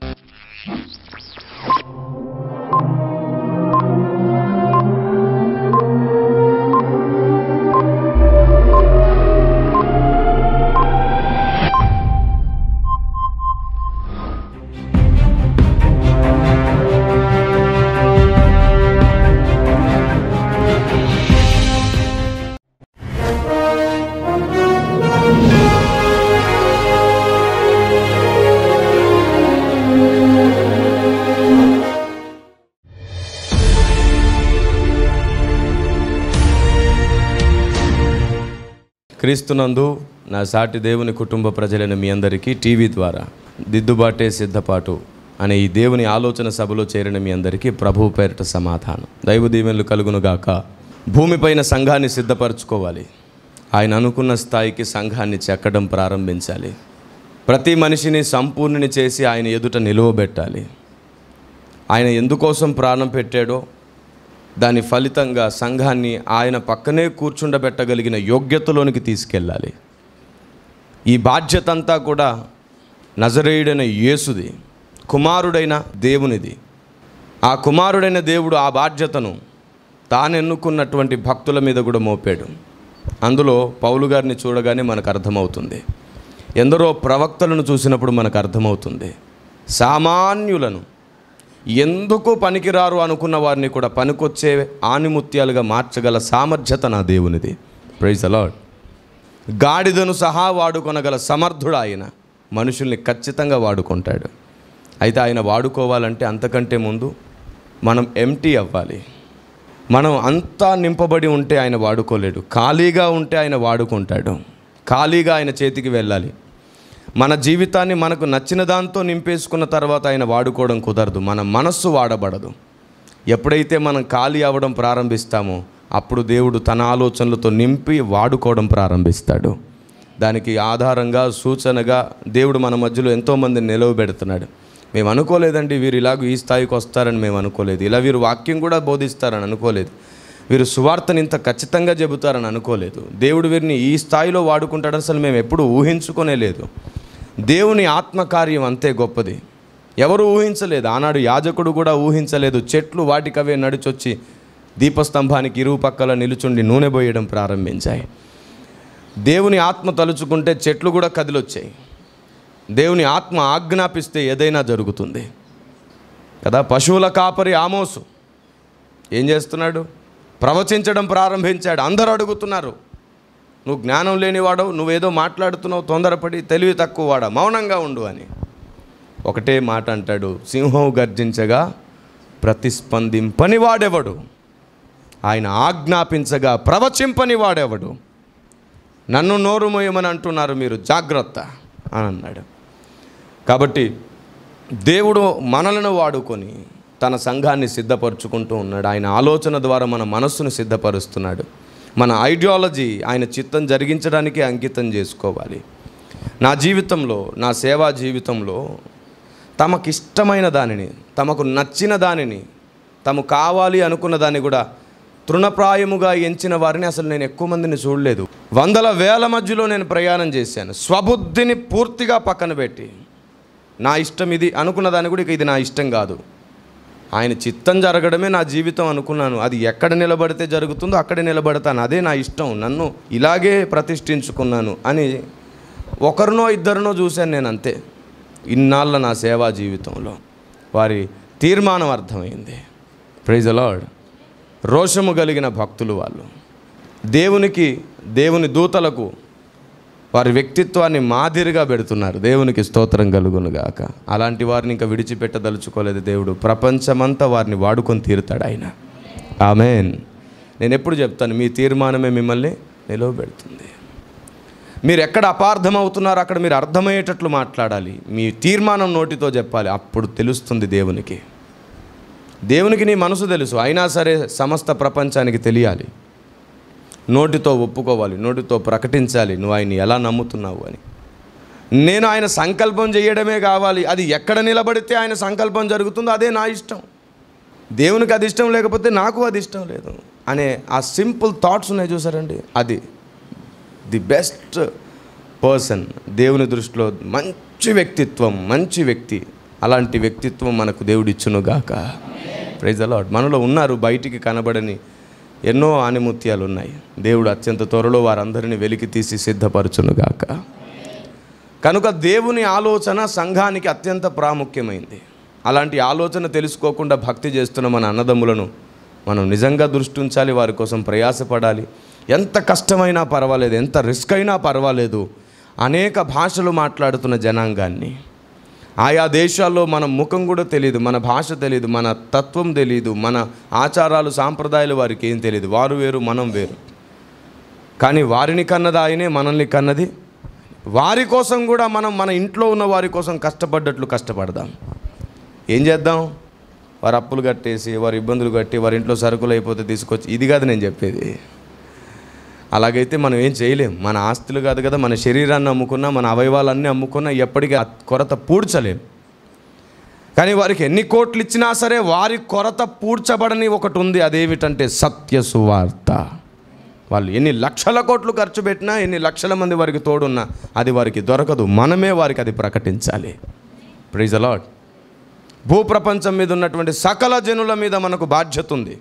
Thank you. క్రీస్తునందు నా సాటి దేవుని కుటుంబ ప్రజలైన మీ అందరికీ టీవీ ద్వారా దిద్దుబాటే సిద్ధపాటు అనే ఈ దేవుని ఆలోచన సభలో చేరిన మీ అందరికీ ప్రభు పేరిట సమాధానం దైవ దీవెనలు కలుగునుగాక భూమిపైన సంఘాన్ని సిద్ధపరచుకోవాలి ఆయన అనుకున్న స్థాయికి సంఘాన్ని చెక్కడం ప్రారంభించాలి ప్రతి మనిషిని సంపూర్ణని చేసి ఆయన ఎదుట నిలువబెట్టాలి ఆయన ఎందుకోసం ప్రాణం పెట్టాడో దాని ఫలితంగా సంఘాన్ని ఆయన పక్కనే కూర్చుండబెట్టగలిగిన యోగ్యతలోనికి తీసుకెళ్ళాలి ఈ బాధ్యత అంతా కూడా నజరేయుడైన యేసుది కుమారుడైన దేవునిది ఆ కుమారుడైన దేవుడు ఆ బాధ్యతను తానెన్నుకున్నటువంటి భక్తుల మీద కూడా మోపాడు అందులో పౌలు గారిని చూడగానే మనకు అర్థమవుతుంది ఎందరో ప్రవక్తలను చూసినప్పుడు మనకు అర్థమవుతుంది సామాన్యులను ఎందుకు పనికిరారు అనుకున్న వారిని కూడా పనికొచ్చే ఆనిముత్యాలుగా మార్చగల సామర్థ్యత నా దేవునిది ప్రైజ్ అలాడ్ గాడిదను సహా వాడుకొనగల సమర్థుడు ఆయన మనుషుల్ని ఖచ్చితంగా వాడుకుంటాడు అయితే ఆయన వాడుకోవాలంటే అంతకంటే ముందు మనం ఎంటీ అవ్వాలి మనం అంతా నింపబడి ఉంటే ఆయన వాడుకోలేడు ఖాళీగా ఉంటే ఆయన వాడుకుంటాడు ఖాళీగా ఆయన చేతికి వెళ్ళాలి మన జీవితాన్ని మనకు నచ్చిన దాంతో నింపేసుకున్న తర్వాత ఆయన వాడుకోవడం కుదరదు మన మనస్సు వాడబడదు ఎప్పుడైతే మనం ఖాళీ అవ్వడం ప్రారంభిస్తామో అప్పుడు దేవుడు తన ఆలోచనలతో నింపి వాడుకోవడం ప్రారంభిస్తాడు దానికి ఆధారంగా సూచనగా దేవుడు మన మధ్యలో ఎంతోమందిని నిలవబెడుతున్నాడు మేము అనుకోలేదండి వీరు ఇలాగ ఈ స్థాయికి వస్తారని మేము అనుకోలేదు ఇలా వీరు వాక్యం కూడా బోధిస్తారని అనుకోలేదు వీరు సువార్తను ఇంత ఖచ్చితంగా చెబుతారని అనుకోలేదు దేవుడు వీరిని ఈ స్థాయిలో వాడుకుంటాడని అసలు మేము ఎప్పుడూ ఊహించుకోనే లేదు దేవుని ఆత్మకార్యం అంతే గొప్పది ఎవరు ఊహించలేదు ఆనాడు యాజకుడు కూడా ఊహించలేదు చెట్లు వాటికవే నడిచొచ్చి దీపస్తంభానికి ఇరువు పక్కల నిలుచుండి నూనె పోయడం ప్రారంభించాయి దేవుని ఆత్మ తలుచుకుంటే చెట్లు కూడా కదిలొచ్చాయి దేవుని ఆత్మ ఆజ్ఞాపిస్తే ఏదైనా జరుగుతుంది కదా పశువుల కాపరి ఆమోసు ఏం చేస్తున్నాడు ప్రవచించడం ప్రారంభించాడు అందరూ అడుగుతున్నారు నువ్వు జ్ఞానం లేనివాడవు నువ్వేదో మాట్లాడుతున్నావు తొందరపడి తెలివి తక్కువ వాడ మౌనంగా ఉండు అని ఒకటే మాట అంటాడు సింహం గర్జించగా ప్రతిస్పందింపని వాడెవడు ఆయన ఆజ్ఞాపించగా ప్రవచింపని వాడెవడు నన్ను నోరు మోయమని అంటున్నారు మీరు జాగ్రత్త అని అన్నాడు కాబట్టి దేవుడు మనలను వాడుకొని తన సంఘాన్ని సిద్ధపరుచుకుంటూ ఉన్నాడు ఆయన ఆలోచన ద్వారా మన మనస్సును సిద్ధపరుస్తున్నాడు మన ఐడియాలజీ ఆయన చిత్తం జరిగించడానికి అంకితం చేసుకోవాలి నా జీవితంలో నా సేవా జీవితంలో తమకిష్టమైన దానిని తమకు నచ్చిన దానిని తము కావాలి అనుకున్న దాన్ని కూడా తృణప్రాయముగా ఎంచిన వారిని అసలు నేను ఎక్కువ మందిని చూడలేదు వందల వేల మధ్యలో నేను ప్రయాణం చేశాను స్వబుద్ధిని పూర్తిగా పక్కన పెట్టి నా ఇష్టం ఇది అనుకున్న దాన్ని కూడా ఇక ఇది నా ఇష్టం కాదు ఆయన చిత్తం జరగడమే నా జీవితం అనుకున్నాను అది ఎక్కడ నిలబడితే జరుగుతుందో అక్కడ నిలబడతాను అదే నా ఇష్టం నన్ను ఇలాగే ప్రతిష్ఠించుకున్నాను అని ఒకరినో ఇద్దరినో చూశాను నేను అంతే ఇన్నాళ్ళ నా సేవా జీవితంలో వారి తీర్మానం అర్థమైంది ప్రైజ్ అలాడ్ రోషము కలిగిన భక్తులు వాళ్ళు దేవునికి దేవుని దూతలకు వారి వ్యక్తిత్వాన్ని మాదిరిగా పెడుతున్నారు దేవునికి స్తోత్రం కలుగునుగాక అలాంటి వారిని ఇంకా విడిచిపెట్టదలుచుకోలేదు దేవుడు ప్రపంచమంతా వారిని వాడుకొని తీరుతాడు ఆయన ఆమెన్ నేను ఎప్పుడు చెప్తాను మీ తీర్మానమే మిమ్మల్ని నిలవబెడుతుంది మీరు ఎక్కడ అపార్థం అవుతున్నారో అక్కడ మీరు అర్థమయ్యేటట్లు మాట్లాడాలి మీ తీర్మానం నోటితో చెప్పాలి అప్పుడు తెలుస్తుంది దేవునికి దేవునికి నీ మనసు తెలుసు అయినా సరే సమస్త ప్రపంచానికి తెలియాలి నోటితో ఒప్పుకోవాలి నోటితో ప్రకటించాలి నువ్వు ఆయన ఎలా నమ్ముతున్నావు అని నేను ఆయన సంకల్పం చేయడమే కావాలి అది ఎక్కడ నిలబడితే ఆయన సంకల్పం జరుగుతుందో అదే నా ఇష్టం దేవునికి అది ఇష్టం లేకపోతే నాకు అది ఇష్టం లేదు అనే ఆ సింపుల్ థాట్స్ ఉన్నాయి చూసారండి అది ది బెస్ట్ పర్సన్ దేవుని దృష్టిలో మంచి వ్యక్తిత్వం మంచి వ్యక్తి అలాంటి వ్యక్తిత్వం మనకు గాక ప్రైజ్ అలాడ్ మనలో ఉన్నారు బయటికి కనబడని ఎన్నో ఆనిముత్యాలు ఉన్నాయి దేవుడు అత్యంత త్వరలో వారందరినీ వెలికి తీసి సిద్ధపరచునుగాక కనుక దేవుని ఆలోచన సంఘానికి అత్యంత ప్రాముఖ్యమైంది అలాంటి ఆలోచన తెలుసుకోకుండా భక్తి చేస్తున్న మన అన్నదమ్ములను మనం నిజంగా దృష్టి ఉంచాలి వారి కోసం ప్రయాసపడాలి ఎంత కష్టమైనా పర్వాలేదు ఎంత రిస్క్ అయినా పర్వాలేదు అనేక భాషలు మాట్లాడుతున్న జనాంగాన్ని ఆయా దేశాల్లో మన ముఖం కూడా తెలియదు మన భాష తెలియదు మన తత్వం తెలియదు మన ఆచారాలు సాంప్రదాయాలు వారికి ఏం తెలియదు వారు వేరు మనం వేరు కానీ వారిని కన్నది ఆయనే మనల్ని కన్నది వారి కోసం కూడా మనం మన ఇంట్లో ఉన్న వారి కోసం కష్టపడ్డట్లు కష్టపడదాం ఏం చేద్దాం వారు అప్పులు కట్టేసి వారి ఇబ్బందులు కట్టి వారి ఇంట్లో సరుకులు అయిపోతే తీసుకొచ్చి ఇది కాదు నేను చెప్పేది అలాగైతే మనం ఏం చేయలేం మన ఆస్తులు కాదు కదా మన శరీరాన్ని అమ్ముకున్నా మన అవయవాలన్నీ అమ్ముకున్నా ఎప్పటికీ కొరత పూడ్చలేం కానీ వారికి ఎన్ని కోట్లు ఇచ్చినా సరే వారి కొరత పూడ్చబడని ఒకటి ఉంది అదేమిటంటే సత్య సువార్త వాళ్ళు ఎన్ని లక్షల కోట్లు ఖర్చు పెట్టినా ఎన్ని లక్షల మంది వారికి తోడున్నా అది వారికి దొరకదు మనమే వారికి అది ప్రకటించాలి ప్రైజ్ అలాడ్ భూప్రపంచం మీద ఉన్నటువంటి సకల జనుల మీద మనకు బాధ్యత ఉంది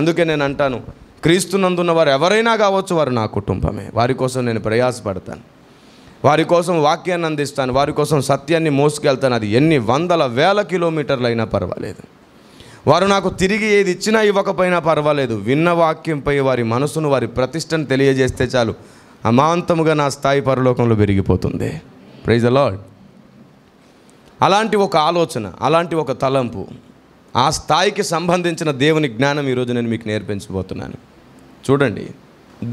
అందుకే నేను అంటాను క్రీస్తునందున్న వారు ఎవరైనా కావచ్చు వారు నా కుటుంబమే వారి కోసం నేను ప్రయాసపడతాను వారి కోసం వాక్యాన్ని అందిస్తాను వారి కోసం సత్యాన్ని మోసుకెళ్తాను అది ఎన్ని వందల వేల కిలోమీటర్లు అయినా పర్వాలేదు వారు నాకు తిరిగి ఏది ఇచ్చినా ఇవ్వకపోయినా పర్వాలేదు విన్న వాక్యంపై వారి మనసును వారి ప్రతిష్టను తెలియజేస్తే చాలు అమాంతముగా నా స్థాయి పరలోకంలో పెరిగిపోతుంది ప్రైజ్ అలాడ్ అలాంటి ఒక ఆలోచన అలాంటి ఒక తలంపు ఆ స్థాయికి సంబంధించిన దేవుని జ్ఞానం ఈరోజు నేను మీకు నేర్పించబోతున్నాను చూడండి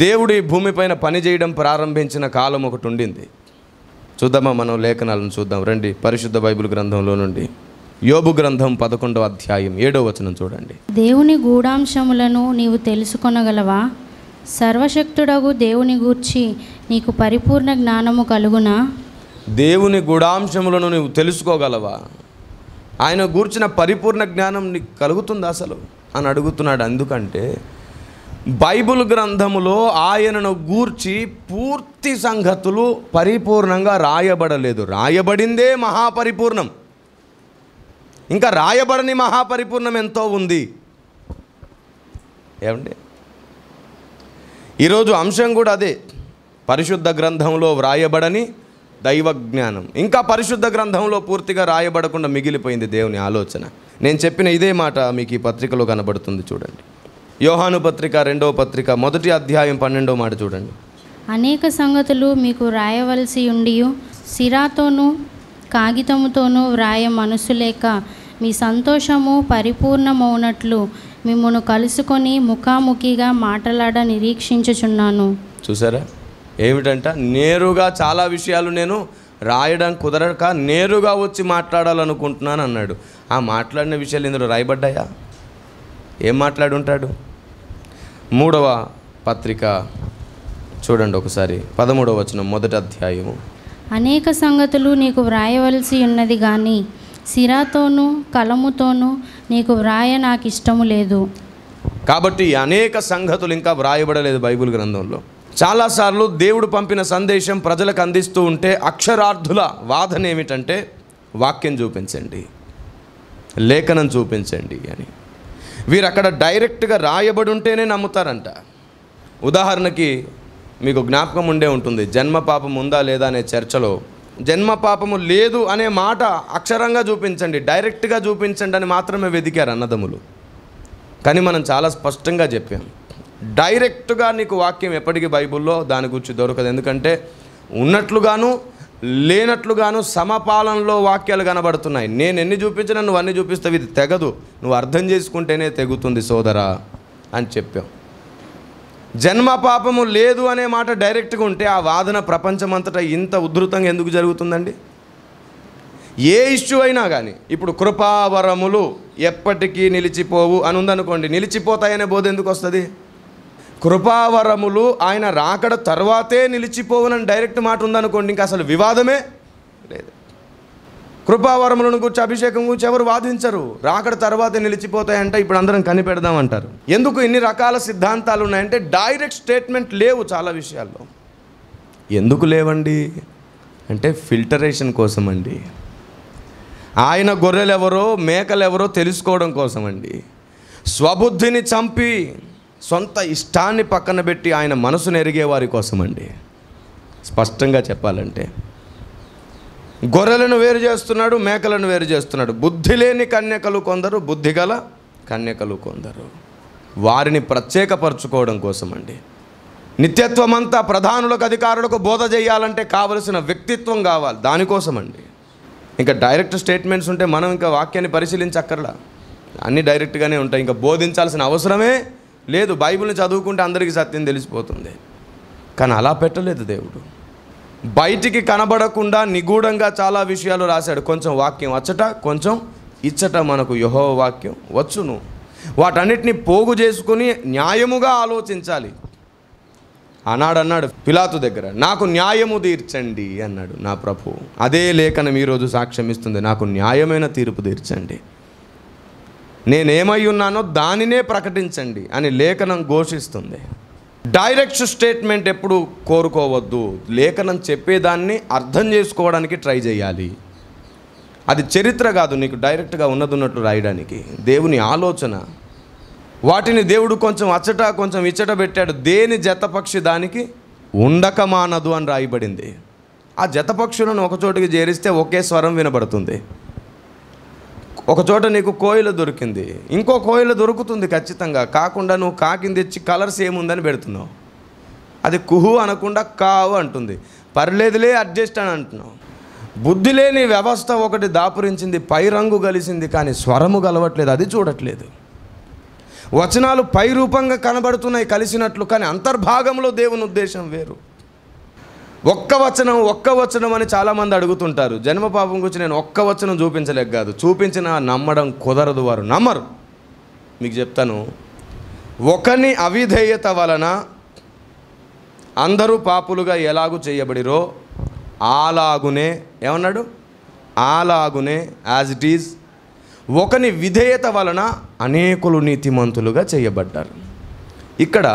దేవుడు ఈ భూమిపైన పనిచేయడం ప్రారంభించిన కాలం ఒకటి ఉండింది చూద్దామా మనం లేఖనాలను చూద్దాం రండి పరిశుద్ధ బైబిల్ గ్రంథంలో నుండి యోబు గ్రంథం పదకొండవ అధ్యాయం ఏడవ వచనం చూడండి దేవుని గూఢాంశములను నీవు తెలుసుకొనగలవా సర్వశక్తుడగు దేవుని గూర్చి నీకు పరిపూర్ణ జ్ఞానము కలుగునా దేవుని గూఢాంశములను నీవు తెలుసుకోగలవా ఆయన గూర్చిన పరిపూర్ణ జ్ఞానం నీకు కలుగుతుందా అసలు అని అడుగుతున్నాడు అందుకంటే బైబిల్ గ్రంథములో ఆయనను గూర్చి పూర్తి సంగతులు పరిపూర్ణంగా రాయబడలేదు రాయబడిందే మహాపరిపూర్ణం ఇంకా రాయబడని మహాపరిపూర్ణం ఎంతో ఉంది ఏమండి ఈరోజు అంశం కూడా అదే పరిశుద్ధ గ్రంథంలో వ్రాయబడని దైవ జ్ఞానం ఇంకా పరిశుద్ధ గ్రంథంలో పూర్తిగా రాయబడకుండా మిగిలిపోయింది దేవుని ఆలోచన నేను చెప్పిన ఇదే మాట మీకు ఈ పత్రికలో కనబడుతుంది చూడండి యోహాను పత్రిక రెండవ పత్రిక మొదటి అధ్యాయం పన్నెండో మాట చూడండి అనేక సంగతులు మీకు రాయవలసి ఉండి సిరాతోనూ కాగితముతోనూ వ్రాయ మనసు లేక మీ సంతోషము పరిపూర్ణమవునట్లు మిమ్మల్ని కలుసుకొని ముఖాముఖిగా మాట్లాడ నిరీక్షించుచున్నాను చూసారా ఏమిటంట నేరుగా చాలా విషయాలు నేను రాయడం కుదరక నేరుగా వచ్చి మాట్లాడాలనుకుంటున్నాను అన్నాడు ఆ మాట్లాడిన విషయాలు ఇందులో రాయబడ్డాయా ఏం మాట్లాడుంటాడు మూడవ పత్రిక చూడండి ఒకసారి పదమూడవ వచనం మొదటి అధ్యాయము అనేక సంగతులు నీకు వ్రాయవలసి ఉన్నది కానీ సిరాతోనూ కలముతోనూ నీకు వ్రాయ నాకు ఇష్టము లేదు కాబట్టి అనేక సంగతులు ఇంకా వ్రాయబడలేదు బైబిల్ గ్రంథంలో చాలాసార్లు దేవుడు పంపిన సందేశం ప్రజలకు అందిస్తూ ఉంటే అక్షరార్థుల వాదన ఏమిటంటే వాక్యం చూపించండి లేఖనం చూపించండి అని వీరు అక్కడ డైరెక్ట్గా రాయబడి ఉంటేనే నమ్ముతారంట ఉదాహరణకి మీకు జ్ఞాపకం ఉండే ఉంటుంది జన్మ పాపం ఉందా లేదా అనే చర్చలో జన్మ పాపము లేదు అనే మాట అక్షరంగా చూపించండి డైరెక్ట్గా చూపించండి అని మాత్రమే వెతికారు అన్నదమ్ములు కానీ మనం చాలా స్పష్టంగా చెప్పాం డైరెక్ట్గా నీకు వాక్యం ఎప్పటికీ బైబుల్లో దాని గురించి దొరకదు ఎందుకంటే ఉన్నట్లుగాను లేనట్లుగాను సమపాలనలో వాక్యాలు కనబడుతున్నాయి నేను ఎన్ని చూపించినా నువ్వు అన్ని చూపిస్తావు ఇది తెగదు నువ్వు అర్థం చేసుకుంటేనే తెగుతుంది సోదరా అని చెప్పాం జన్మ పాపము లేదు అనే మాట డైరెక్ట్గా ఉంటే ఆ వాదన ప్రపంచమంతటా ఇంత ఉధృతంగా ఎందుకు జరుగుతుందండి ఏ ఇష్యూ అయినా కానీ ఇప్పుడు కృపావరములు ఎప్పటికీ నిలిచిపోవు అని ఉందనుకోండి నిలిచిపోతాయనే బోధ ఎందుకు వస్తుంది కృపావరములు ఆయన రాకడ తర్వాతే నిలిచిపోవునని డైరెక్ట్ మాట ఉందనుకోండి ఇంకా అసలు వివాదమే లేదు కృపావరములను గురించి అభిషేకం గురించి ఎవరు వాదించరు రాకడ తర్వాతే నిలిచిపోతాయంటే ఇప్పుడు అందరం కనిపెడదామంటారు ఎందుకు ఇన్ని రకాల సిద్ధాంతాలు ఉన్నాయంటే డైరెక్ట్ స్టేట్మెంట్ లేవు చాలా విషయాల్లో ఎందుకు లేవండి అంటే ఫిల్టరేషన్ కోసం అండి ఆయన గొర్రెలు ఎవరో మేకలు ఎవరో తెలుసుకోవడం కోసం అండి స్వబుద్ధిని చంపి సొంత ఇష్టాన్ని పక్కన పెట్టి ఆయన మనసు ఎరిగే వారి కోసం అండి స్పష్టంగా చెప్పాలంటే గొర్రెలను వేరు చేస్తున్నాడు మేకలను వేరు చేస్తున్నాడు బుద్ధి లేని కన్యకలు కొందరు బుద్ధి గల కన్యకలు కొందరు వారిని ప్రత్యేకపరచుకోవడం కోసం అండి నిత్యత్వం అంతా ప్రధానులకు అధికారులకు బోధ చేయాలంటే కావలసిన వ్యక్తిత్వం కావాలి దానికోసం అండి ఇంకా డైరెక్ట్ స్టేట్మెంట్స్ ఉంటే మనం ఇంకా వాక్యాన్ని పరిశీలించక్కర్లా అన్నీ డైరెక్ట్గానే ఉంటాయి ఇంకా బోధించాల్సిన అవసరమే లేదు బైబిల్ని చదువుకుంటే అందరికీ సత్యం తెలిసిపోతుంది కానీ అలా పెట్టలేదు దేవుడు బయటికి కనబడకుండా నిగూఢంగా చాలా విషయాలు రాశాడు కొంచెం వాక్యం వచ్చట కొంచెం ఇచ్చట మనకు యహో వాక్యం వచ్చును వాటన్నిటిని పోగు చేసుకుని న్యాయముగా ఆలోచించాలి అన్నాడు అన్నాడు పిలాతు దగ్గర నాకు న్యాయము తీర్చండి అన్నాడు నా ప్రభు అదే లేఖనం ఈరోజు సాక్ష్యం ఇస్తుంది నాకు న్యాయమైన తీర్పు తీర్చండి నేనేమై ఉన్నానో దానినే ప్రకటించండి అని లేఖనం ఘోషిస్తుంది డైరెక్ట్ స్టేట్మెంట్ ఎప్పుడు కోరుకోవద్దు లేఖనం చెప్పేదాన్ని అర్థం చేసుకోవడానికి ట్రై చేయాలి అది చరిత్ర కాదు నీకు డైరెక్ట్గా ఉన్నదన్నట్లు రాయడానికి దేవుని ఆలోచన వాటిని దేవుడు కొంచెం అచ్చట కొంచెం ఇచ్చట పెట్టాడు దేని జతపక్షి దానికి ఉండక మానదు అని రాయబడింది ఆ జతపక్షులను ఒకచోటికి చేరిస్తే ఒకే స్వరం వినబడుతుంది ఒక చోట నీకు కోయిల దొరికింది ఇంకో కోయిల దొరుకుతుంది ఖచ్చితంగా కాకుండా నువ్వు కాకింది తెచ్చి కలర్స్ ఏముందని పెడుతున్నావు అది కుహు అనకుండా కావు అంటుంది పర్లేదులే అడ్జస్ట్ అని అంటున్నావు బుద్ధి లేని వ్యవస్థ ఒకటి దాపురించింది పై రంగు కలిసింది కానీ స్వరము కలవట్లేదు అది చూడట్లేదు వచనాలు పై రూపంగా కనబడుతున్నాయి కలిసినట్లు కానీ అంతర్భాగంలో దేవుని ఉద్దేశం వేరు ఒక్క వచనం ఒక్క వచనం అని చాలామంది అడుగుతుంటారు జన్మ పాపం గురించి నేను ఒక్క వచనం చూపించలేక కాదు చూపించినా నమ్మడం కుదరదు వారు నమ్మరు మీకు చెప్తాను ఒకని అవిధేయత వలన అందరూ పాపులుగా ఎలాగూ చేయబడిరో ఆలాగునే ఏమన్నాడు ఆలాగునే యాజ్ ఇట్ ఈజ్ ఒకని విధేయత వలన అనేకులు నీతిమంతులుగా చేయబడ్డారు ఇక్కడ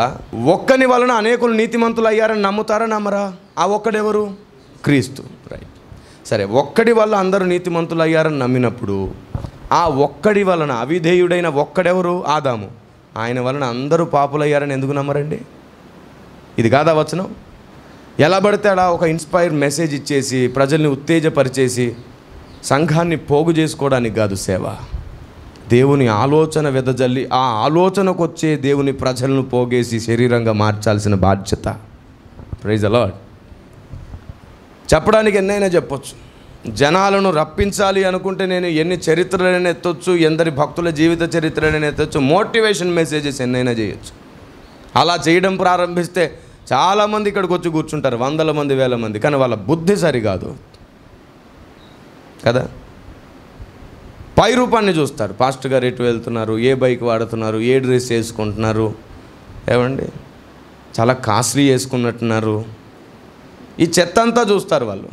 ఒక్కని వలన అనేకులు నీతిమంతులు అయ్యారని నమ్ముతారా నమ్మరా ఆ ఒక్కడెవరు క్రీస్తు రైట్ సరే ఒక్కడి వల్ల అందరూ నీతిమంతులు అయ్యారని నమ్మినప్పుడు ఆ ఒక్కడి వలన అవిధేయుడైన ఒక్కడెవరు ఆదాము ఆయన వలన అందరూ పాపులయ్యారని ఎందుకు నమ్మరండి ఇది కాదా వచనం ఎలా పడితే అలా ఒక ఇన్స్పైర్ మెసేజ్ ఇచ్చేసి ప్రజల్ని ఉత్తేజపరిచేసి సంఘాన్ని పోగు చేసుకోవడానికి కాదు సేవ దేవుని ఆలోచన వెదజల్లి ఆ ఆలోచనకు వచ్చే దేవుని ప్రజలను పోగేసి శరీరంగా మార్చాల్సిన బాధ్యత ప్రైజ్ అలాట్ చెప్పడానికి ఎన్నైనా చెప్పొచ్చు జనాలను రప్పించాలి అనుకుంటే నేను ఎన్ని చరిత్రలైనా ఎత్తొచ్చు ఎందరి భక్తుల జీవిత చరిత్రలైనా ఎత్తొచ్చు మోటివేషన్ మెసేజెస్ ఎన్నైనా చేయొచ్చు అలా చేయడం ప్రారంభిస్తే చాలామంది ఇక్కడికి వచ్చి కూర్చుంటారు వందల మంది వేల మంది కానీ వాళ్ళ బుద్ధి సరికాదు కదా పై రూపాన్ని చూస్తారు ఫాస్ట్ గారు ఎటు వెళ్తున్నారు ఏ బైక్ వాడుతున్నారు ఏ డ్రెస్ వేసుకుంటున్నారు ఏమండి చాలా కాస్ట్లీ వేసుకున్నట్టున్నారు ఈ చెత్త అంతా చూస్తారు వాళ్ళు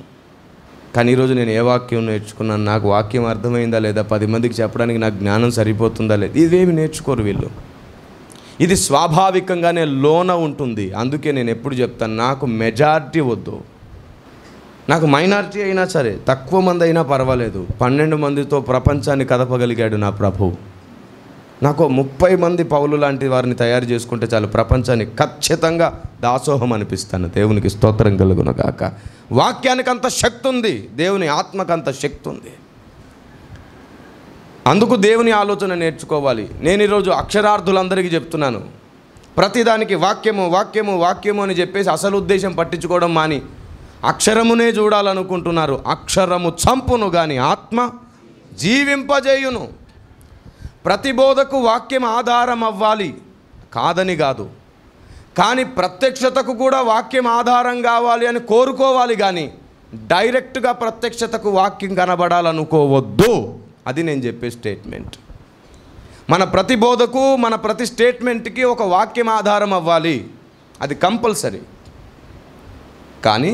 కానీ ఈరోజు నేను ఏ వాక్యం నేర్చుకున్నాను నాకు వాక్యం అర్థమైందా లేదా పది మందికి చెప్పడానికి నాకు జ్ఞానం సరిపోతుందా లేదా ఇదేమి నేర్చుకోరు వీళ్ళు ఇది స్వాభావికంగానే లోన ఉంటుంది అందుకే నేను ఎప్పుడు చెప్తాను నాకు మెజారిటీ వద్దు నాకు మైనారిటీ అయినా సరే తక్కువ మంది అయినా పర్వాలేదు పన్నెండు మందితో ప్రపంచాన్ని కదపగలిగాడు నా ప్రభువు నాకు ముప్పై మంది పౌలు లాంటి వారిని తయారు చేసుకుంటే చాలు ప్రపంచాన్ని ఖచ్చితంగా దాసోహం అనిపిస్తాను దేవునికి స్తోత్రం కలుగునగాక వాక్యానికి అంత శక్తి ఉంది దేవుని ఆత్మకు అంత శక్తి ఉంది అందుకు దేవుని ఆలోచన నేర్చుకోవాలి నేను ఈరోజు అక్షరార్థులందరికీ చెప్తున్నాను ప్రతిదానికి వాక్యము వాక్యము వాక్యము అని చెప్పేసి అసలు ఉద్దేశం పట్టించుకోవడం మాని అక్షరమునే చూడాలనుకుంటున్నారు అక్షరము చంపును కానీ ఆత్మ జీవింపజేయును ప్రతిబోధకు వాక్యం ఆధారం అవ్వాలి కాదని కాదు కానీ ప్రత్యక్షతకు కూడా వాక్యం ఆధారం కావాలి అని కోరుకోవాలి కానీ డైరెక్ట్గా ప్రత్యక్షతకు వాక్యం కనబడాలనుకోవద్దు అది నేను చెప్పే స్టేట్మెంట్ మన ప్రతి బోధకు మన ప్రతి స్టేట్మెంట్కి ఒక వాక్యం ఆధారం అవ్వాలి అది కంపల్సరీ కానీ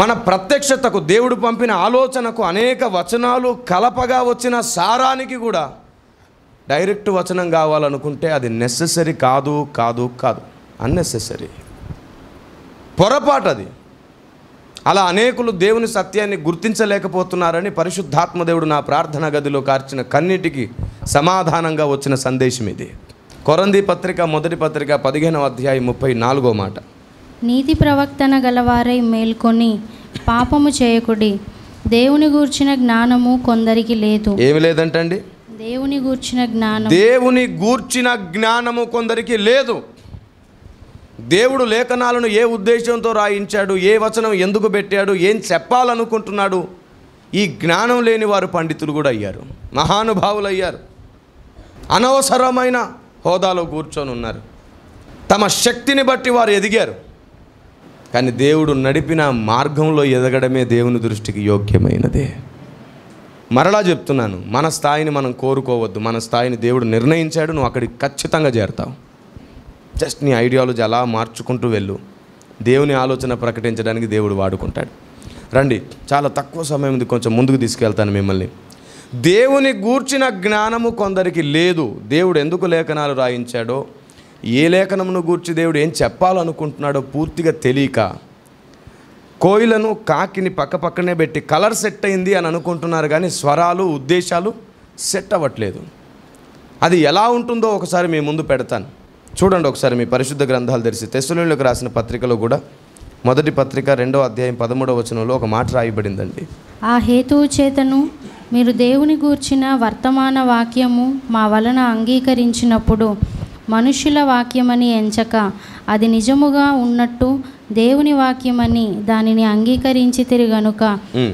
మన ప్రత్యక్షతకు దేవుడు పంపిన ఆలోచనకు అనేక వచనాలు కలపగా వచ్చిన సారానికి కూడా డైరెక్ట్ వచనం కావాలనుకుంటే అది నెససరీ కాదు కాదు కాదు అన్నెసెసరీ పొరపాటు అది అలా అనేకులు దేవుని సత్యాన్ని గుర్తించలేకపోతున్నారని పరిశుద్ధాత్మదేవుడు నా ప్రార్థన గదిలో కార్చిన కన్నిటికి సమాధానంగా వచ్చిన సందేశం ఇది కొరంది పత్రిక మొదటి పత్రిక పదిహేనవ అధ్యాయం ముప్పై నాలుగో మాట నీతి ప్రవక్తన గలవారై మేల్కొని పాపము చేయకుడి దేవుని గూర్చిన జ్ఞానము కొందరికి లేదు ఏమి లేదంటండి దేవుని గూర్చిన జ్ఞానం దేవుని గూర్చిన జ్ఞానము కొందరికి లేదు దేవుడు లేఖనాలను ఏ ఉద్దేశంతో రాయించాడు ఏ వచనం ఎందుకు పెట్టాడు ఏం చెప్పాలనుకుంటున్నాడు ఈ జ్ఞానం లేని వారు పండితులు కూడా అయ్యారు మహానుభావులు అయ్యారు అనవసరమైన హోదాలో కూర్చొని ఉన్నారు తమ శక్తిని బట్టి వారు ఎదిగారు కానీ దేవుడు నడిపిన మార్గంలో ఎదగడమే దేవుని దృష్టికి యోగ్యమైనదే మరలా చెప్తున్నాను మన స్థాయిని మనం కోరుకోవద్దు మన స్థాయిని దేవుడు నిర్ణయించాడు నువ్వు అక్కడికి ఖచ్చితంగా చేరతావు జస్ట్ నీ ఐడియాలజీ అలా మార్చుకుంటూ వెళ్ళు దేవుని ఆలోచన ప్రకటించడానికి దేవుడు వాడుకుంటాడు రండి చాలా తక్కువ సమయం ఉంది కొంచెం ముందుకు తీసుకెళ్తాను మిమ్మల్ని దేవుని గూర్చిన జ్ఞానము కొందరికి లేదు దేవుడు ఎందుకు లేఖనాలు రాయించాడో ఏ లేఖనమును గూర్చి దేవుడు ఏం చెప్పాలనుకుంటున్నాడో పూర్తిగా తెలియక కోయిలను కాకిని పక్క పక్కనే పెట్టి కలర్ సెట్ అయింది అని అనుకుంటున్నారు కానీ స్వరాలు ఉద్దేశాలు సెట్ అవ్వట్లేదు అది ఎలా ఉంటుందో ఒకసారి మీ ముందు పెడతాను చూడండి ఒకసారి మీ పరిశుద్ధ గ్రంథాలు తెరిచి తెస్సులకు రాసిన పత్రికలో కూడా మొదటి పత్రిక రెండో అధ్యాయం పదమూడవ వచనంలో ఒక మాట రాయబడిందండి ఆ హేతువు చేతను మీరు దేవుని గూర్చిన వర్తమాన వాక్యము మా వలన అంగీకరించినప్పుడు మనుషుల వాక్యమని ఎంచక అది నిజముగా ఉన్నట్టు దేవుని వాక్యమని దానిని అంగీకరించి తిరిగనుక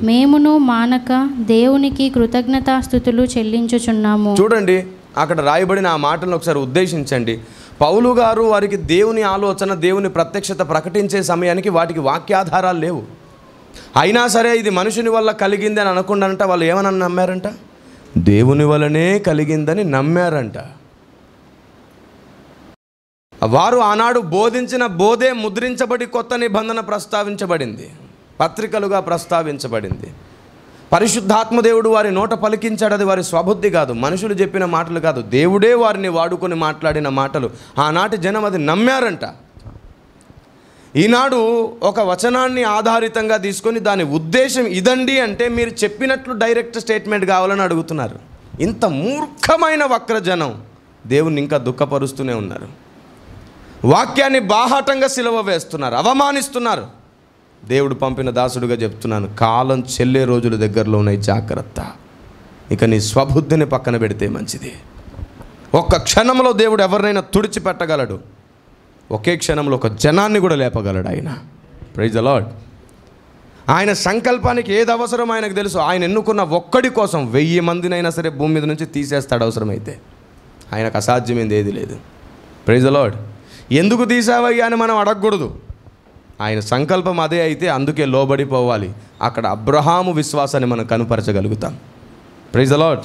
మేమును మానక దేవునికి కృతజ్ఞతాస్థుతులు చెల్లించుచున్నాము చూడండి అక్కడ రాయబడిన ఆ మాటలను ఒకసారి ఉద్దేశించండి పౌలు గారు వారికి దేవుని ఆలోచన దేవుని ప్రత్యక్షత ప్రకటించే సమయానికి వాటికి వాక్యాధారాలు లేవు అయినా సరే ఇది మనుషుని వల్ల కలిగిందని అనుకుండంట వాళ్ళు ఏమని నమ్మారంట దేవుని వలనే కలిగిందని నమ్మారంట వారు ఆనాడు బోధించిన బోధే ముద్రించబడి కొత్త నిబంధన ప్రస్తావించబడింది పత్రికలుగా ప్రస్తావించబడింది పరిశుద్ధాత్మదేవుడు వారి నోట పలికించాడది వారి స్వబుద్ధి కాదు మనుషులు చెప్పిన మాటలు కాదు దేవుడే వారిని వాడుకొని మాట్లాడిన మాటలు ఆనాటి జనం అది నమ్మారంట ఈనాడు ఒక వచనాన్ని ఆధారితంగా తీసుకొని దాని ఉద్దేశం ఇదండి అంటే మీరు చెప్పినట్లు డైరెక్ట్ స్టేట్మెంట్ కావాలని అడుగుతున్నారు ఇంత మూర్ఖమైన వక్ర జనం దేవుణ్ణి ఇంకా దుఃఖపరుస్తూనే ఉన్నారు వాక్యాన్ని బాహాటంగా సిలవ వేస్తున్నారు అవమానిస్తున్నారు దేవుడు పంపిన దాసుడుగా చెప్తున్నాను కాలం చెల్లే రోజుల దగ్గరలో ఉన్నాయి జాగ్రత్త ఇక నీ స్వబుద్ధిని పక్కన పెడితే మంచిది ఒక్క క్షణంలో దేవుడు ఎవరినైనా తుడిచిపెట్టగలడు ఒకే క్షణంలో ఒక జనాన్ని కూడా లేపగలడు ఆయన ప్రైజ్ అలాడ్ ఆయన సంకల్పానికి ఏది అవసరం ఆయనకు తెలుసు ఆయన ఎన్నుకున్న ఒక్కడి కోసం వెయ్యి మందినైనా సరే భూమి మీద నుంచి తీసేస్తాడు అవసరమైతే ఆయనకు అసాధ్యమైంది ఏది లేదు ప్రైజ్ అలాడ్ ఎందుకు తీసావయ్యా అని మనం అడగకూడదు ఆయన సంకల్పం అదే అయితే అందుకే లోబడిపోవాలి అక్కడ అబ్రహాము విశ్వాసాన్ని మనం కనుపరచగలుగుతాం ప్రైజ్ అలాట్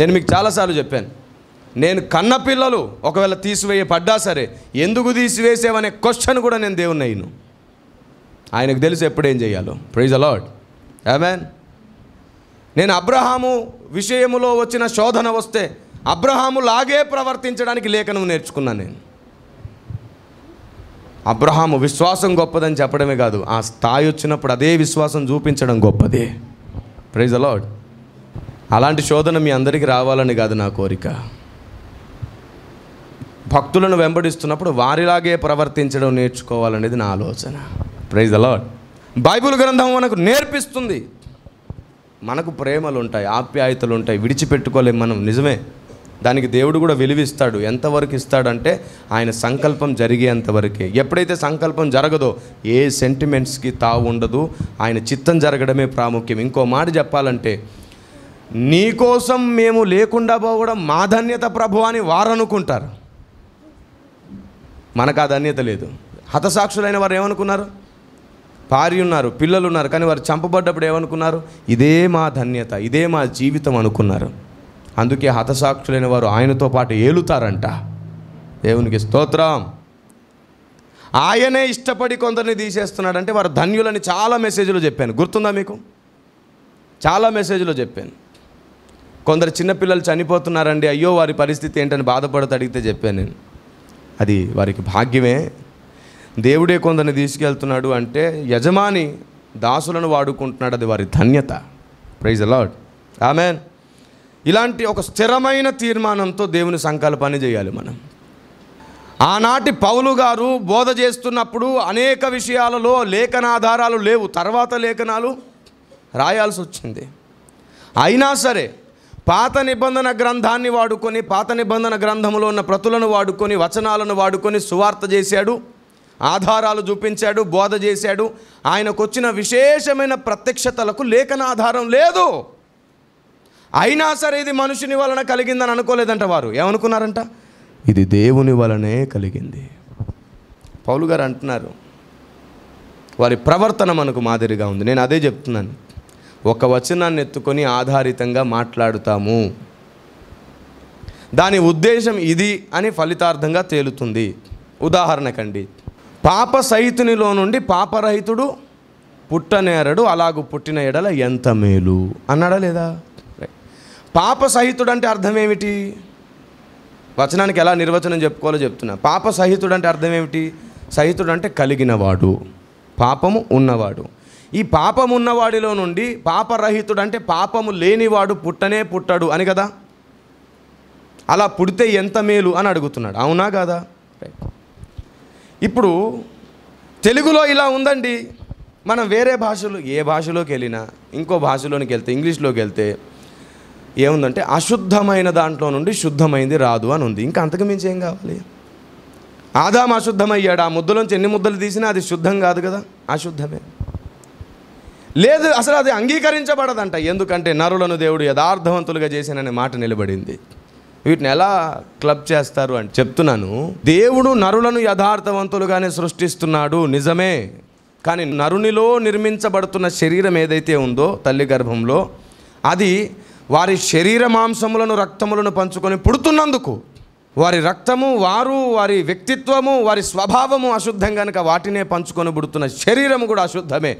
నేను మీకు చాలాసార్లు చెప్పాను నేను కన్న పిల్లలు ఒకవేళ తీసివేయ పడ్డా సరే ఎందుకు తీసివేసావనే క్వశ్చన్ కూడా నేను దేవుని అయ్యను ఆయనకు తెలుసు ఎప్పుడేం చేయాలో ప్రైజ్ అలాట్ యామెన్ నేను అబ్రహాము విషయములో వచ్చిన శోధన వస్తే అబ్రహాము లాగే ప్రవర్తించడానికి లేఖను నేర్చుకున్నాను నేను అబ్రహాము విశ్వాసం గొప్పదని చెప్పడమే కాదు ఆ స్థాయి వచ్చినప్పుడు అదే విశ్వాసం చూపించడం గొప్పది ప్రైజ్ అలాడ్ అలాంటి శోధన మీ అందరికీ రావాలని కాదు నా కోరిక భక్తులను వెంబడిస్తున్నప్పుడు వారిలాగే ప్రవర్తించడం నేర్చుకోవాలనేది నా ఆలోచన ప్రైజ్ అలాడ్ బైబిల్ గ్రంథం మనకు నేర్పిస్తుంది మనకు ప్రేమలు ఉంటాయి ఆప్యాయతలు ఉంటాయి విడిచిపెట్టుకోలేము మనం నిజమే దానికి దేవుడు కూడా విలువిస్తాడు ఎంతవరకు ఇస్తాడంటే ఆయన సంకల్పం జరిగేంతవరకే ఎప్పుడైతే సంకల్పం జరగదో ఏ సెంటిమెంట్స్కి తావు ఉండదు ఆయన చిత్తం జరగడమే ప్రాముఖ్యం ఇంకో మాట చెప్పాలంటే నీకోసం మేము లేకుండా పోవడం మా ధన్యత ప్రభు అని వారు అనుకుంటారు మనకు ఆ ధన్యత లేదు హతసాక్షులైన వారు ఏమనుకున్నారు భార్య ఉన్నారు పిల్లలు ఉన్నారు కానీ వారు చంపబడ్డప్పుడు ఏమనుకున్నారు ఇదే మా ధన్యత ఇదే మా జీవితం అనుకున్నారు అందుకే హతసాక్షులైన వారు ఆయనతో పాటు ఏలుతారంట దేవునికి స్తోత్రం ఆయనే ఇష్టపడి కొందరిని తీసేస్తున్నాడంటే వారు ధన్యులని చాలా మెసేజ్లు చెప్పాను గుర్తుందా మీకు చాలా మెసేజ్లు చెప్పాను కొందరు చిన్నపిల్లలు చనిపోతున్నారండి అయ్యో వారి పరిస్థితి ఏంటని బాధపడుతూ అడిగితే చెప్పాను నేను అది వారికి భాగ్యమే దేవుడే కొందరిని తీసుకెళ్తున్నాడు అంటే యజమాని దాసులను వాడుకుంటున్నాడు అది వారి ధన్యత ప్రైజ్ అలాడ్ ఆమెన్ ఇలాంటి ఒక స్థిరమైన తీర్మానంతో దేవుని సంకల్పాన్ని చేయాలి మనం ఆనాటి పౌలు గారు బోధ చేస్తున్నప్పుడు అనేక విషయాలలో లేఖనాధారాలు లేవు తర్వాత లేఖనాలు రాయాల్సి వచ్చింది అయినా సరే పాత నిబంధన గ్రంథాన్ని వాడుకొని పాత నిబంధన గ్రంథంలో ఉన్న ప్రతులను వాడుకొని వచనాలను వాడుకొని సువార్త చేశాడు ఆధారాలు చూపించాడు బోధ చేశాడు ఆయనకు వచ్చిన విశేషమైన ప్రత్యక్షతలకు లేఖనాధారం లేదు అయినా సరే ఇది మనుషుని వలన కలిగిందని అనుకోలేదంట వారు ఏమనుకున్నారంట ఇది దేవుని వలనే కలిగింది పౌలు గారు అంటున్నారు వారి ప్రవర్తన మనకు మాదిరిగా ఉంది నేను అదే చెప్తున్నాను ఒక వచనాన్ని ఎత్తుకొని ఆధారితంగా మాట్లాడుతాము దాని ఉద్దేశం ఇది అని ఫలితార్థంగా తేలుతుంది ఉదాహరణకండి పాప సహితునిలో నుండి పాపరహితుడు పుట్టనేరడు అలాగూ పుట్టిన ఎడల ఎంత మేలు అన్నాడా లేదా పాప సహితుడు అంటే అర్థం ఏమిటి వచనానికి ఎలా నిర్వచనం చెప్పుకోవాలో చెప్తున్నా పాప సహితుడు అంటే అర్థం ఏమిటి సహితుడు అంటే కలిగినవాడు పాపము ఉన్నవాడు ఈ పాపం ఉన్నవాడిలో నుండి పాపరహితుడు అంటే పాపము లేనివాడు పుట్టనే పుట్టడు అని కదా అలా పుడితే ఎంత మేలు అని అడుగుతున్నాడు అవునా కాదా ఇప్పుడు తెలుగులో ఇలా ఉందండి మనం వేరే భాషలు ఏ భాషలోకి వెళ్ళినా ఇంకో భాషలోనికి వెళ్తే ఇంగ్లీష్లోకి వెళ్తే ఏముందంటే అశుద్ధమైన దాంట్లో నుండి శుద్ధమైంది రాదు అని ఉంది ఇంకా అంతకు మించి ఏం కావాలి ఆదాం అశుద్ధమయ్యాడు ఆ ముద్దలోంచి ఎన్ని ముద్దలు తీసినా అది శుద్ధం కాదు కదా అశుద్ధమే లేదు అసలు అది అంగీకరించబడదంట ఎందుకంటే నరులను దేవుడు యథార్థవంతులుగా చేశాననే మాట నిలబడింది వీటిని ఎలా క్లబ్ చేస్తారు అని చెప్తున్నాను దేవుడు నరులను యథార్థవంతులుగానే సృష్టిస్తున్నాడు నిజమే కానీ నరునిలో నిర్మించబడుతున్న శరీరం ఏదైతే ఉందో తల్లి గర్భంలో అది వారి శరీర మాంసములను రక్తములను పంచుకొని పుడుతున్నందుకు వారి రక్తము వారు వారి వ్యక్తిత్వము వారి స్వభావము అశుద్ధం కనుక వాటినే పంచుకొని పుడుతున్న శరీరము కూడా అశుద్ధమే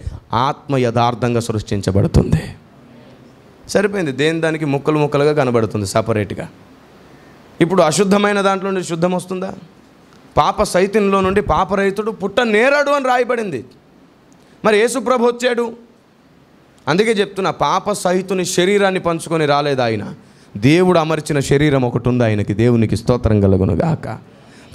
ఆత్మ యథార్థంగా సృష్టించబడుతుంది సరిపోయింది దేని దానికి ముక్కలు ముక్కలుగా కనబడుతుంది సపరేట్గా ఇప్పుడు అశుద్ధమైన దాంట్లో నుండి శుద్ధం వస్తుందా పాప సైతంలో నుండి పాపరహితుడు పుట్ట నేరడు అని రాయబడింది మరి యేసుప్రభు వచ్చాడు అందుకే చెప్తున్నా పాప సహితుని శరీరాన్ని పంచుకొని రాలేదు ఆయన దేవుడు అమర్చిన శరీరం ఒకటి ఉంది ఆయనకి దేవునికి స్తోత్రం కలుగును గాక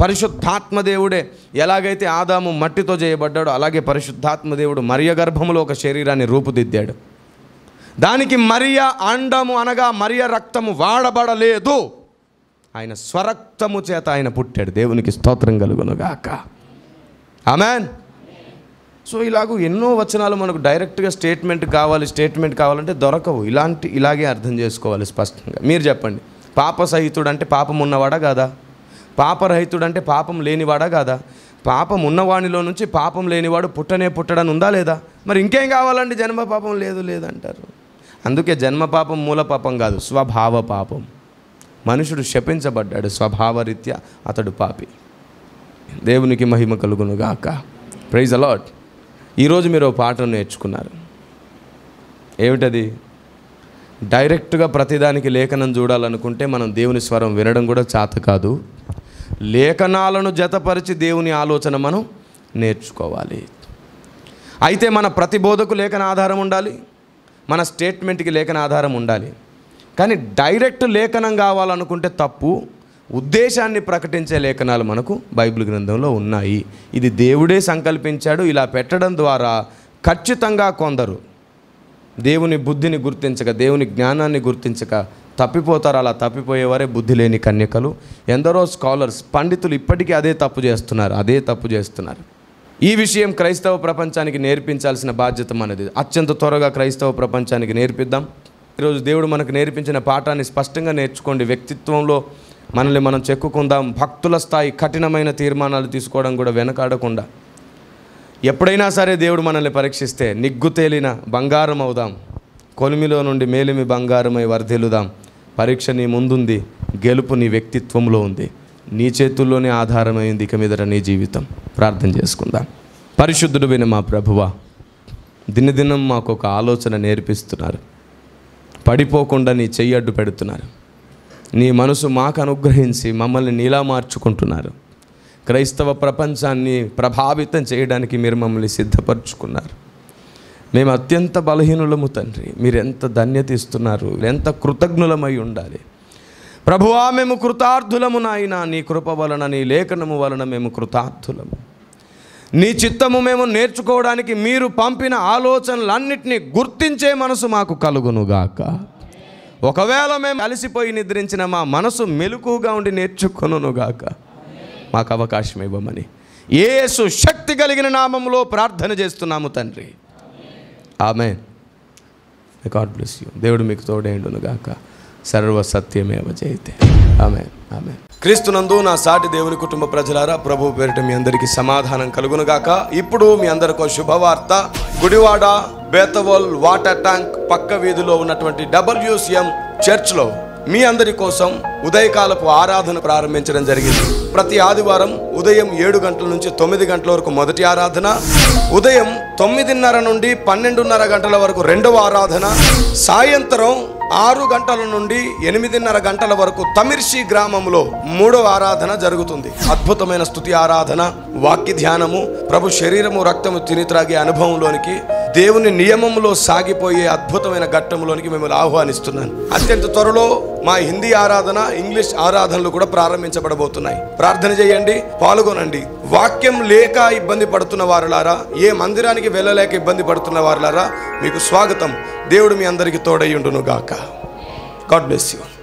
పరిశుద్ధాత్మ దేవుడే ఎలాగైతే ఆదాము మట్టితో చేయబడ్డాడో అలాగే పరిశుద్ధాత్మ దేవుడు మరియ గర్భములో ఒక శరీరాన్ని రూపుదిద్దాడు దానికి మరియ అండము అనగా మరియ రక్తము వాడబడలేదు ఆయన స్వరక్తము చేత ఆయన పుట్టాడు దేవునికి స్తోత్రం కలుగును గాక ఆమెన్ సో ఇలాగూ ఎన్నో వచనాలు మనకు డైరెక్ట్గా స్టేట్మెంట్ కావాలి స్టేట్మెంట్ కావాలంటే దొరకవు ఇలాంటి ఇలాగే అర్థం చేసుకోవాలి స్పష్టంగా మీరు చెప్పండి పాప సహితుడు అంటే పాపం ఉన్నవాడా కాదా పాపరహితుడు అంటే పాపం లేనివాడా కాదా పాపం ఉన్నవానిలో నుంచి పాపం లేనివాడు పుట్టనే పుట్టడని ఉందా లేదా మరి ఇంకేం కావాలండి జన్మ పాపం లేదు లేదంటారు అందుకే జన్మ పాపం మూల పాపం కాదు స్వభావ పాపం మనుషుడు శపించబడ్డాడు స్వభావరీత్యా అతడు పాపి దేవునికి మహిమ కలుగునుగాక ప్రైజ్ అలాట్ ఈరోజు మీరు పాటను నేర్చుకున్నారు ఏమిటది డైరెక్ట్గా ప్రతిదానికి లేఖనం చూడాలనుకుంటే మనం దేవుని స్వరం వినడం కూడా చేత కాదు లేఖనాలను జతపరిచి దేవుని ఆలోచన మనం నేర్చుకోవాలి అయితే మన ప్రతిబోధకు లేఖన ఆధారం ఉండాలి మన స్టేట్మెంట్కి లేఖన ఆధారం ఉండాలి కానీ డైరెక్ట్ లేఖనం కావాలనుకుంటే తప్పు ఉద్దేశాన్ని ప్రకటించే లేఖనాలు మనకు బైబిల్ గ్రంథంలో ఉన్నాయి ఇది దేవుడే సంకల్పించాడు ఇలా పెట్టడం ద్వారా ఖచ్చితంగా కొందరు దేవుని బుద్ధిని గుర్తించక దేవుని జ్ఞానాన్ని గుర్తించక తప్పిపోతారు అలా తప్పిపోయేవారే బుద్ధి లేని కన్యకలు ఎందరో స్కాలర్స్ పండితులు ఇప్పటికీ అదే తప్పు చేస్తున్నారు అదే తప్పు చేస్తున్నారు ఈ విషయం క్రైస్తవ ప్రపంచానికి నేర్పించాల్సిన బాధ్యత మనది అత్యంత త్వరగా క్రైస్తవ ప్రపంచానికి నేర్పిద్దాం ఈరోజు దేవుడు మనకు నేర్పించిన పాఠాన్ని స్పష్టంగా నేర్చుకోండి వ్యక్తిత్వంలో మనల్ని మనం చెక్కుకుందాం భక్తుల స్థాయి కఠినమైన తీర్మానాలు తీసుకోవడం కూడా వెనకాడకుండా ఎప్పుడైనా సరే దేవుడు మనల్ని పరీక్షిస్తే నిగ్గు తేలిన బంగారం అవుదాం కొలిమిలో నుండి మేలిమి బంగారమై వర్ధిల్లుదాం పరీక్ష నీ ముందుంది గెలుపు నీ వ్యక్తిత్వంలో ఉంది నీ చేతుల్లోనే ఆధారమైంది ఇక మీదట నీ జీవితం ప్రార్థన చేసుకుందాం పరిశుద్ధుడు విని మా ప్రభువ దినదినం మాకు ఒక ఆలోచన నేర్పిస్తున్నారు పడిపోకుండా నీ చెయ్యి అడ్డు పెడుతున్నారు నీ మనసు మాకు అనుగ్రహించి మమ్మల్ని నీలా మార్చుకుంటున్నారు క్రైస్తవ ప్రపంచాన్ని ప్రభావితం చేయడానికి మీరు మమ్మల్ని సిద్ధపరచుకున్నారు మేము అత్యంత బలహీనులము తండ్రి మీరు ఎంత ధన్యత ఇస్తున్నారు ఎంత కృతజ్ఞులమై ఉండాలి ప్రభువా మేము కృతార్థులము నాయన నీ కృప వలన నీ లేఖనము వలన మేము కృతార్థులము నీ చిత్తము మేము నేర్చుకోవడానికి మీరు పంపిన ఆలోచనలన్నింటినీ గుర్తించే మనసు మాకు కలుగునుగాక ఒకవేళ మేము అలసిపోయి నిద్రించిన మా మనసు మెలుకుగా ఉండి నేర్చుకొనుగాక మాకు అవకాశం ఇవ్వమని ఏసు శక్తి కలిగిన నామంలో ప్రార్థన చేస్తున్నాము తండ్రి ఆమె గాడ్ బ్లెస్ యూ దేవుడు మీకు సర్వ సర్వసత్యమేవ చేయితే ఆమె ఆమె క్రీస్తునందు నా సాటి దేవుని కుటుంబ ప్రజలారా ప్రభు పేరిట మీ అందరికీ సమాధానం కలుగునుగాక ఇప్పుడు మీ అందరికో శుభవార్త గుడివాడ బేతవోల్ వాటర్ ట్యాంక్ పక్క వీధిలో ఉన్నటువంటి డబ్ల్యూసిఎం చర్చ్లో మీ అందరి కోసం ఉదయకాలపు ఆరాధన ప్రారంభించడం జరిగింది ప్రతి ఆదివారం ఉదయం ఏడు గంటల నుంచి తొమ్మిది గంటల వరకు మొదటి ఆరాధన ఉదయం తొమ్మిదిన్నర నుండి పన్నెండున్నర గంటల వరకు రెండవ ఆరాధన సాయంత్రం ఆరు గంటల నుండి ఎనిమిదిన్నర గంటల వరకు తమిర్షి గ్రామంలో మూడవ ఆరాధన జరుగుతుంది అద్భుతమైన స్థుతి ఆరాధన వాక్య ధ్యానము ప్రభు శరీరము రక్తము తిని త్రాగే అనుభవంలోనికి దేవుని నియమంలో సాగిపోయే అద్భుతమైన ఘట్టంలోనికి మిమ్మల్ని ఆహ్వానిస్తున్నాను అత్యంత త్వరలో మా హిందీ ఆరాధన ఇంగ్లీష్ ఆరాధనలు కూడా ప్రారంభించబడబోతున్నాయి ప్రార్థన చేయండి పాల్గొనండి వాక్యం లేక ఇబ్బంది పడుతున్న వారులారా ఏ మందిరానికి వెళ్ళలేక ఇబ్బంది పడుతున్న వారులారా మీకు స్వాగతం దేవుడు మీ అందరికీ తోడయ్యుండును గాక గాడ్ బ్లెస్ యూ